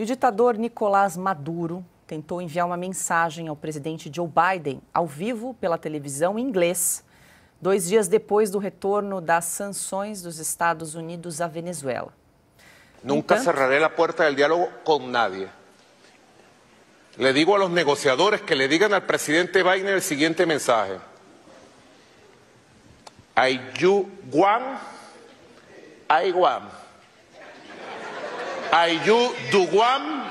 E o ditador Nicolás Maduro tentou enviar uma mensagem ao presidente Joe Biden ao vivo pela televisão em inglês, dois dias depois do retorno das sanções dos Estados Unidos à Venezuela. Nunca cerraré a porta do diálogo com nadie. Le digo a los negociadores que le digan al presidente Biden el siguiente mensaje. I you want, I want. I you do guam,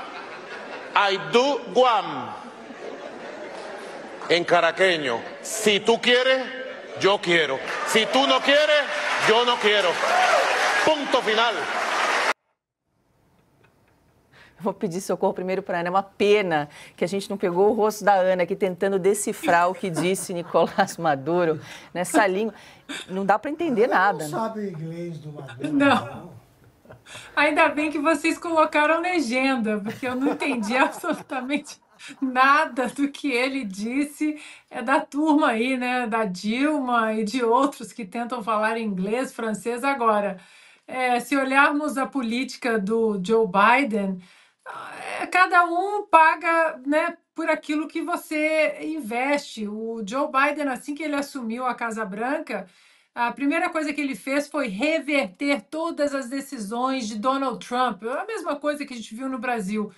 I do guam. En caraqueño, si tú quieres, yo quiero. Si tú no quieres, yo no quiero. Ponto final. Vou pedir socorro primeiro para a Ana. É uma pena que a gente não pegou o rosto da Ana aqui tentando decifrar o que disse Nicolás Maduro nessa língua. Não dá para entender Ela nada. Não né? sabe inglês do Maduro. Não. não. Ainda bem que vocês colocaram legenda, porque eu não entendi absolutamente nada do que ele disse. É da turma aí, né? Da Dilma e de outros que tentam falar inglês, francês. Agora, é, se olharmos a política do Joe Biden, é, cada um paga, né? por aquilo que você investe. O Joe Biden, assim que ele assumiu a Casa Branca, a primeira coisa que ele fez foi reverter todas as decisões de Donald Trump, é a mesma coisa que a gente viu no Brasil.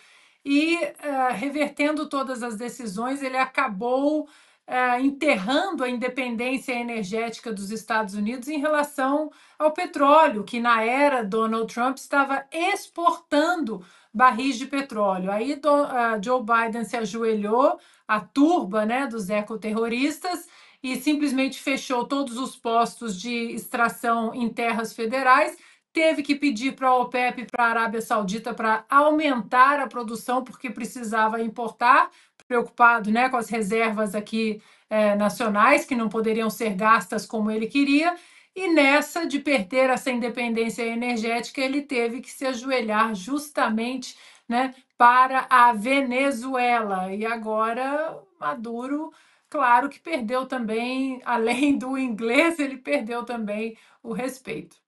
E uh, revertendo todas as decisões, ele acabou uh, enterrando a independência energética dos Estados Unidos em relação ao petróleo, que na era Donald Trump estava exportando barris de petróleo. Aí do, uh, Joe Biden se ajoelhou, a turba né, dos ecoterroristas, e simplesmente fechou todos os postos de extração em terras federais. Teve que pedir para a OPEP, para a Arábia Saudita, para aumentar a produção, porque precisava importar, preocupado né, com as reservas aqui é, nacionais, que não poderiam ser gastas como ele queria. E nessa de perder essa independência energética, ele teve que se ajoelhar justamente né, para a Venezuela. E agora Maduro claro que perdeu também, além do inglês, ele perdeu também o respeito.